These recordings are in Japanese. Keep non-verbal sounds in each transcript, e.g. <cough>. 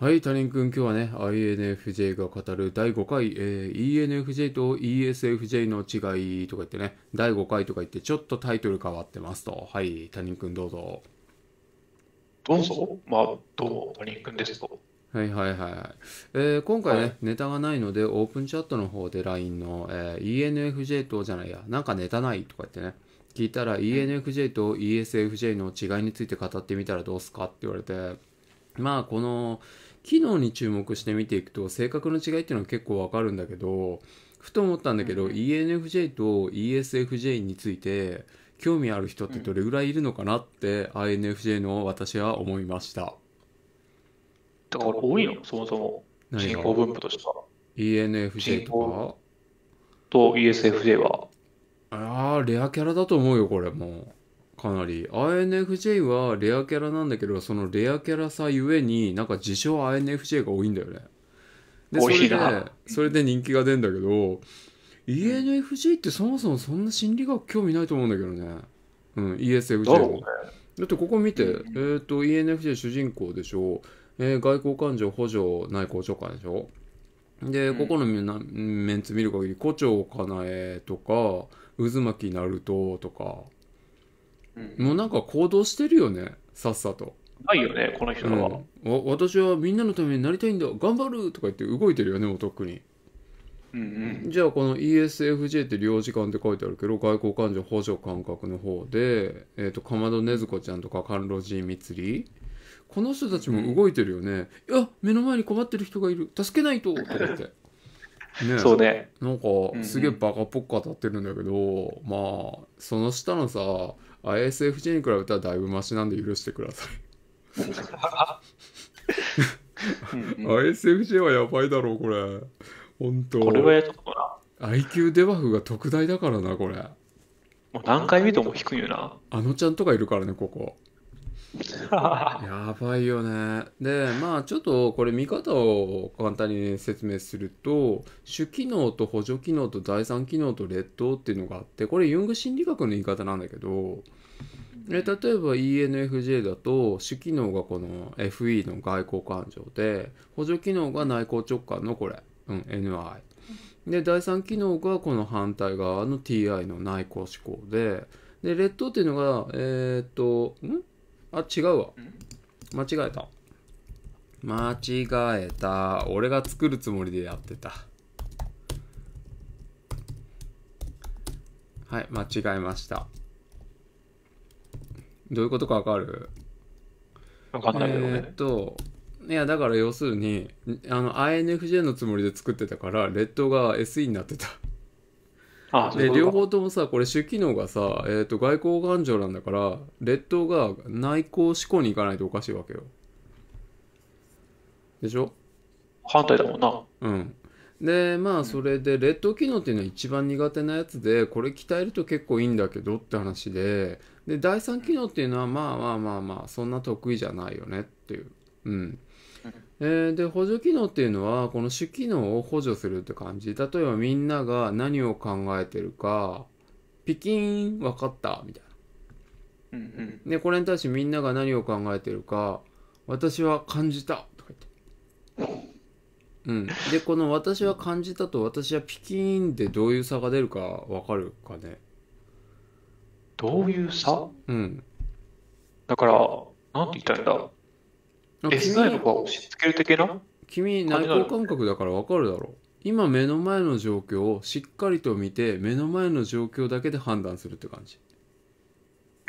はい、他人今日はね、INFJ が語る第5回、えー、ENFJ と ESFJ の違いとか言ってね、第5回とか言って、ちょっとタイトル変わってますと。はい、他人どうぞ。どうぞ。まあ、どうも、他人ですと。はいはいはい、はいえー、今回ね、ネタがないので、オープンチャットの方で LINE の、えー、ENFJ とじゃないや、なんかネタないとか言ってね、聞いたら、ENFJ と ESFJ の違いについて語ってみたらどうすかって言われて、まあ、この、機能に注目して見ていくと性格の違いっていうのは結構わかるんだけどふと思ったんだけど、うん、ENFJ と ESFJ について興味ある人ってどれぐらいいるのかなって、うん、INFJ の私は思いましただから多いのそもそも人口分布としては ENFJ とかと ESFJ はああレアキャラだと思うよこれもうかなり INFJ はレアキャラなんだけどそのレアキャラさゆえになんか自称 INFJ が多いんだよねでそれでそれで人気が出るんだけど ENFJ ってそもそもそんな心理学興味ないと思うんだけどねうん ESFJ だってここ見て、えっ、ー、と ENFJ 主人公でしょ、えー、外交官情補助内交長官でしょで、ここのみなメンツ見る限り、胡蝶かなえとか、渦巻きナルトとか、もうなんか行動してるよねさっさとないよねこの人は、うん、私はみんなのためになりたいんだ頑張るとか言って動いてるよねお得とっくに、うんうん、じゃあこの ESFJ って領事館って書いてあるけど外交官情補助感覚の方で、えーと、かまどねずこちゃんとか甘露寺みつりこの人たちも動いてるよね、うん、いや目の前に困ってる人がいる助けないととかって。<laughs> ね、そうねなんかすげえバカっぽく語ってるんだけど、うんうん、まあその下のさ ISFJ に比べたらだいぶマシなんで許してください ISFJ はやばいだろうこれ本当これはやっとかな IQ デバフが特大だからなこれもう何回見ても低いよなあのちゃんとかいるからねここ <laughs> やばいよね。で、まあちょっとこれ見方を簡単に説明すると、主機能と補助機能と第産機能と劣等っていうのがあって、これユング心理学の言い方なんだけど、え例えば ENFJ だと主機能がこの FE の外交感情で補助機能が内向直感のこれ、うん、NI で第3機能がこの反対側の TI の内向思考ででレッっていうのがえー、っとんあ、違うわ。間違えた。間違えた。俺が作るつもりでやってた。はい、間違えました。どういうことかわかる分かんないけどね。えー、っと、いや、だから要するに、あの、INFJ のつもりで作ってたから、レッドが SE になってた。で両方ともさこれ主機能がさ、えーと、外交頑丈なんだから列島が内向思考に行かないとおかしいわけよでしょ反対だもんなうんでまあそれで列島機能っていうのは一番苦手なやつでこれ鍛えると結構いいんだけどって話でで第3機能っていうのはまあまあまあまあそんな得意じゃないよねっていううんえー、で、補助機能っていうのは、この主機能を補助するって感じ。例えばみんなが何を考えてるか、ピキン、分かった、みたいな。うんうん、で、これに対してみんなが何を考えてるか、私は感じた、とか言って。うん。で、この私は感じたと私はピキーンでどういう差が出るか分かるかね。どういう差うん。だから、何て言ったいいんだ S ナイか押し付ける的な君内向感覚だから分かるだろう今目の前の状況をしっかりと見て目の前の状況だけで判断するって感じ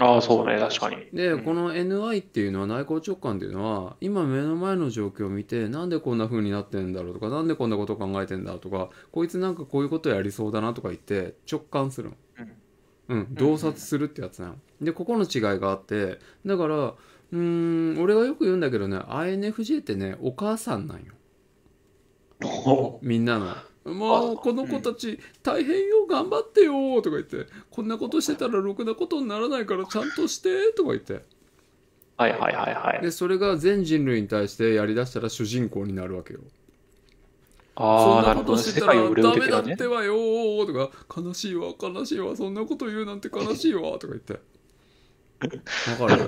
ああそうね確かにで、うん、この NI っていうのは内向直感っていうのは今目の前の状況を見てなんでこんな風になってんだろうとかなんでこんなこと考えてんだとかこいつなんかこういうことやりそうだなとか言って直感するのうん、洞察するってやつなの、うん、でここの違いがあってだからうん、俺がよく言うんだけどね、INFJ ってね、お母さんなんよ。みんなの。まあ、この子たち大変よ、頑張ってよとか言って、こんなことしてたらろくなことにならないからちゃんとしてとか言って。はいはいはいはい。で、それが全人類に対してやりだしたら主人公になるわけよ。あそんなことしてたらダメだってわよとか、悲しいわ、悲しいわ、そんなこと言うなんて悲しいわとか言って。だ <laughs> から、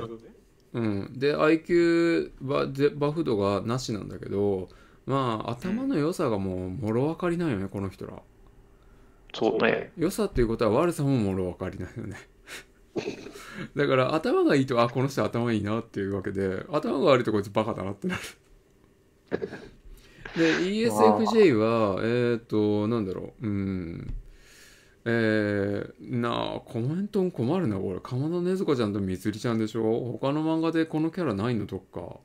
うん、で IQ ババフ度がなしなんだけどまあ頭の良さがもうもろ分かりないよねこの人らそうね良さっていうことは悪さももろ分かりないよね <laughs> だから頭がいいとあこの人頭いいなっていうわけで頭が悪いとこいつバカだなってなる <laughs> で ESFJ はえっ、ー、となんだろううんえー、なあコメントも困るなこれかまどねずこちゃんとみつりちゃんでしょ他の漫画でこのキャラないのとか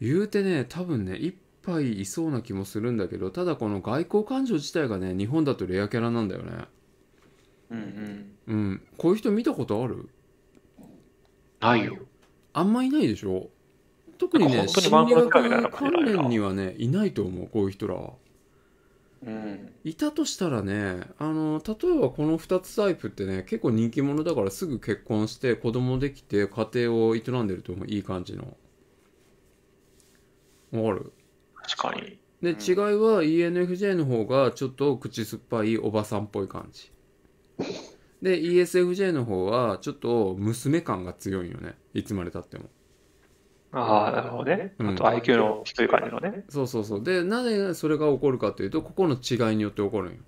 言うてね多分ね一杯いそうな気もするんだけどただこの外交感情自体がね日本だとレアキャラなんだよねうんうんうんこういう人見たことあるないよあんまいないでしょ特にね心理学関連にはねいないと思うこういう人らはうん、いたとしたらねあの例えばこの2つタイプってね結構人気者だからすぐ結婚して子供できて家庭を営んでると思ういい感じのわかる確かにで、うん、違いは ENFJ の方がちょっと口酸っぱいおばさんっぽい感じで ESFJ の方はちょっと娘感が強いよねいつまでたってもああ、なるほどね。うん、あと IQ の低い感じのね。そうそうそう。で、なぜそれが起こるかというと、ここの違いによって起こるんよ。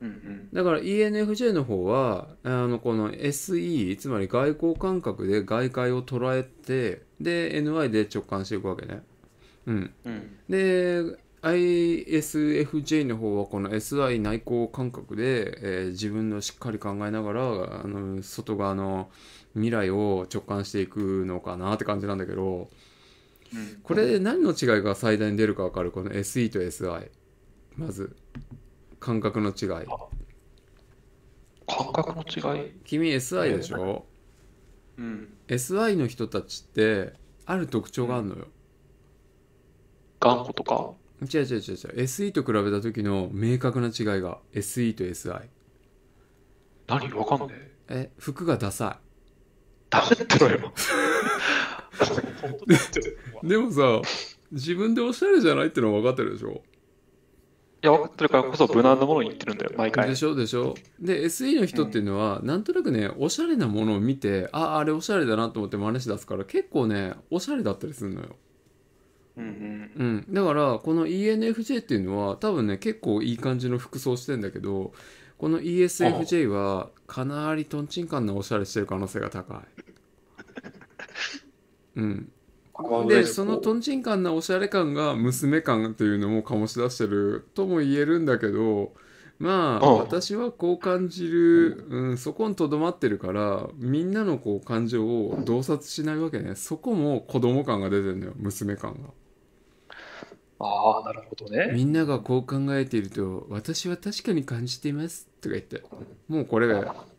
うんうん、だから ENFJ の方はあのこの SE つまり外交感覚で外界を捉えてで n y で直感していくわけね。うん、うん、で ISFJ の方はこの SI 内向感覚で、えー、自分のしっかり考えながらあの外側の未来を直感していくのかなって感じなんだけど、うん、これ何の違いが最大に出るか分かるこの SE と SI まず感覚の違い感覚の違い君 SI でしょ、うん、SI の人たちってある特徴があるのよ、頑固とか違う違う違う違う SE と比べた時の明確な違いが SE と SI 何わかんねええ服がダサい黙ってろよ <laughs> でもさ自分でおしゃれじゃないってのは分かってるでしょいや分かってるからこそ無難なものに言ってるんだよ毎回でしょでしょで SE の人っていうのは、うん、なんとなくねおしゃれなものを見てあああれおしゃれだなと思って真似し出すから結構ねおしゃれだったりするのようん、うん、だからこの ENFJ っていうのは多分ね結構いい感じの服装してんだけどこの ESFJ はかなりとんちんかんなおしゃれしてる可能性が高い。<laughs> うん、でそのとんちんかんなおしゃれ感が娘感というのも醸し出してるとも言えるんだけどまあ私はこう感じる、うん、そこにとどまってるからみんなのこう感情を洞察しないわけねそこも子供感が出てるのよ娘感が。ああ、なるほどね。みんながこう考えていると、私は確かに感じていますとか言って、もうこれ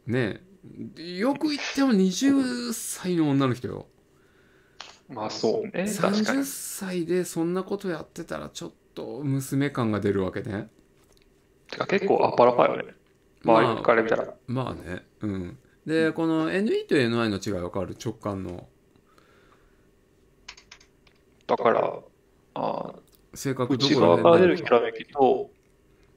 ね、よく言っても20歳の女の人よ。まあそうね。30歳でそんなことやってたら、ちょっと娘感が出るわけね。結構アパラパよね。周りから見たら。まあ、ね。うん。で、この NE と NI の違い分かる直感の。だから、あ性格どこかられるひらめきと、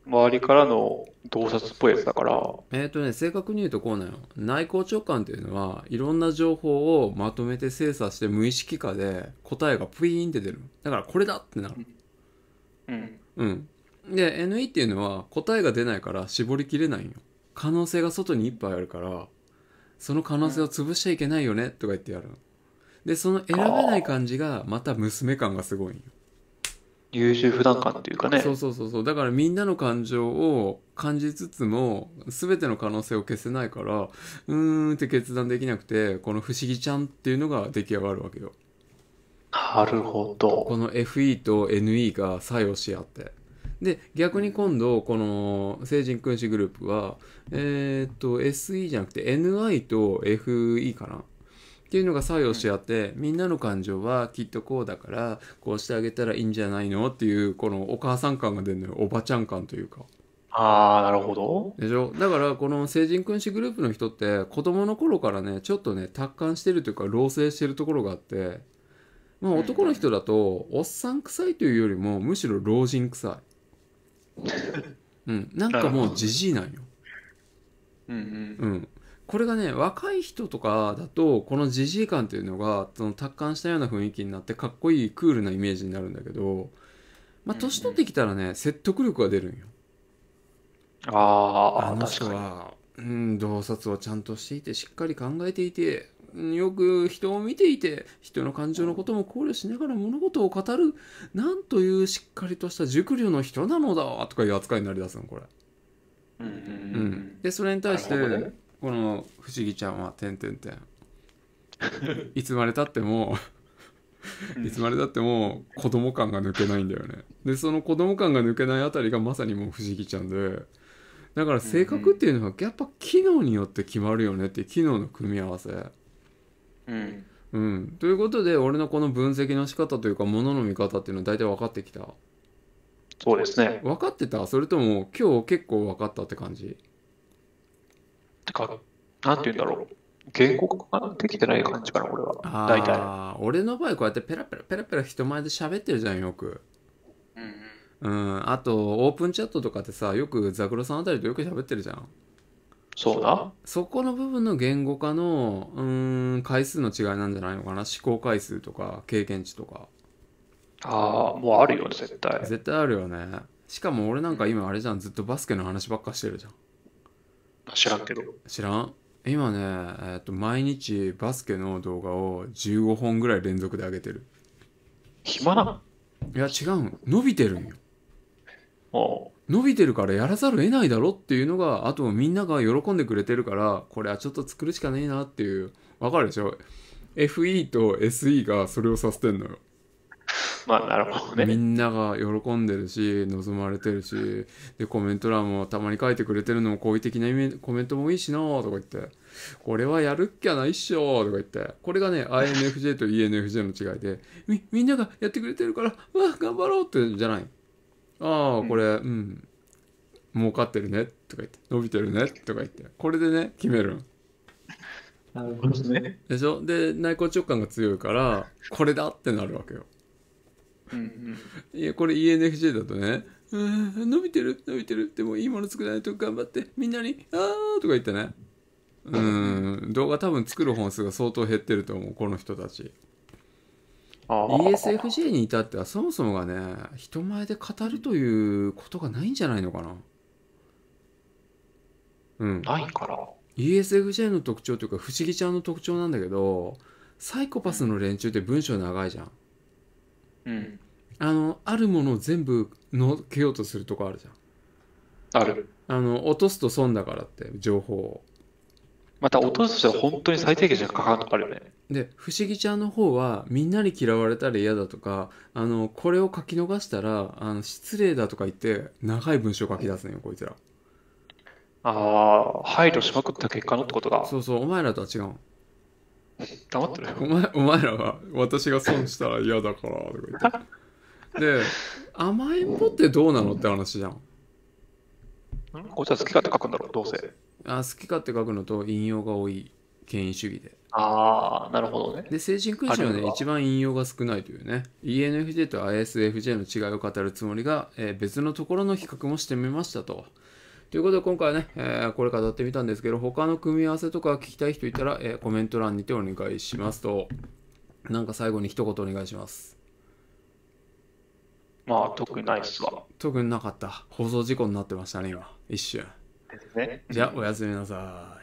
周りからの洞察っぽいやつだから。えっ、ー、とね、正確に言うとこうなの。内向直感っていうのは、いろんな情報をまとめて精査して無意識化で答えがプイーンって出る。だからこれだってなる。うん。うん。で、NE っていうのは答えが出ないから絞りきれないよ。可能性が外にいっぱいあるから、その可能性を潰しちゃいけないよね、とか言ってやるで、その選べない感じが、また娘感がすごいよ。優柔不断感っていうかねそうそうそうそうだからみんなの感情を感じつつも全ての可能性を消せないからうーんって決断できなくてこの不思議ちゃんっていうのが出来上がるわけよなるほどこの FE と NE が作用し合ってで逆に今度この成人君子グループはえー、っと SE じゃなくて NI と FE かなっていうのが作用し合って、みんなの感情はきっとこうだからこうしてあげたらいいんじゃないのっていうこのお母さん感が出るのよおばちゃん感というか。ああ、なるほど。でしょだからこの成人君子グループの人って子供の頃からねちょっとね達観してるというか老成してるところがあって、まあ、男の人だとおっさん臭いというよりもむしろ老人臭い。<laughs> うん、なんかもうじじいなんよ。うん、うん、うん、これがね若い人とかだとこのじじい感っていうのがその達観したような雰囲気になってかっこいいクールなイメージになるんだけど、まあ、年取ってきたらね、うんうん、説得力が出るんよ。あああの人は、うん、洞察をちゃんとしていてしっかり考えていてよく人を見ていて人の感情のことも考慮しながら物事を語るなんというしっかりとした熟慮の人なのだとかいう扱いになりだすのこれ。うん、うんうん、でそれに対して、この不思議ちゃんは、<laughs> てんてんてん。いつまでたってもいつまでたっても子供感が抜けないんだよね。で、その子供感が抜けないあたりがまさにもう不思議ちゃんで、だから性格っていうのはやっぱ機能によって決まるよねっていう機能の組み合わせ。うん。うん。ということで、俺のこの分析の仕方というか、ものの見方っていうのは大体分かってきた。そうですね。分かってたそれとも今日結構分かったって感じか、なんて言うんだろう。言語化ができてない感じかな、俺は。大体。俺の場合、こうやってペラペラペラペラ人前で喋ってるじゃん、よく。うん、うん、あと、オープンチャットとかってさ、よくザクロさんあたりとよく喋ってるじゃん。そうだそこの部分の言語化のうん回数の違いなんじゃないのかな思考回数とか経験値とかああもうあるよね絶対絶対あるよねしかも俺なんか今あれじゃんずっとバスケの話ばっかしてるじゃん知らんけど知らん今ね、えー、っと毎日バスケの動画を15本ぐらい連続で上げてる暇ないや違う伸びてるんよ伸びてるからやらざるを得ないだろっていうのがあとみんなが喜んでくれてるからこれはちょっと作るしかねえなっていうわかるでしょ FE と SE がそれをさせてんのよまあなるほどねみんなが喜んでるし望まれてるしでコメント欄もたまに書いてくれてるのも好意的なコメントもいいしなとか言ってこれはやるっきゃないっしょとか言ってこれがね INFJ と ENFJ の違いでみみんながやってくれてるからわあ頑張ろうってじゃないああこれうん、うん儲かってるねとか言って伸びてるねとか言ってこれでね決めるんなるほどねでしょで内向直感が強いからこれだってなるわけようんうん、いやこれ ENFJ だとねうん伸びてる伸びてるってもいいもの作らないと頑張ってみんなに「あー」とか言ってねうん動画多分作る本数が相当減ってると思うこの人たち ESFJ に至ってはそもそもがね人前で語るということがないんじゃないのかなうんないから ESFJ の特徴というか不思議ちゃんの特徴なんだけどサイコパスの連中って文章長いじゃん、うん、あのあるものを全部のっけようとするとこあるじゃんあるあの落とすと損だからって情報をまた落とすと本当に最低限じゃかかんとかあるよねで不思議ちゃんの方はみんなに嫌われたら嫌だとかあのこれを書き逃したらあの失礼だとか言って長い文章書き出すのよこいつらああ配慮しまくった結果のってことだそうそうお前らとは違う黙ってるよお前お前らは私が損したら嫌だからとか言ってで甘えん坊ってどうなのって話じゃんんこっちは好き勝手書くんだろう、どうせ。あ好き勝手書くのと引用が多い権威主義でああ、なるほどね。で成人君主はね一番引用が少ないというね ENFJ と ISFJ の違いを語るつもりが、えー別のところの比較もしてみましたとということで今回はね、えーこれ語ってみたんですけど他の組み合わせとか聞きたい人いたら、えーコメント欄にてお願いしますとなんか最後に一言お願いしますまあ特にないっすわ特になかった放送事故になってましたね今一瞬ですねじゃあおやすみなさい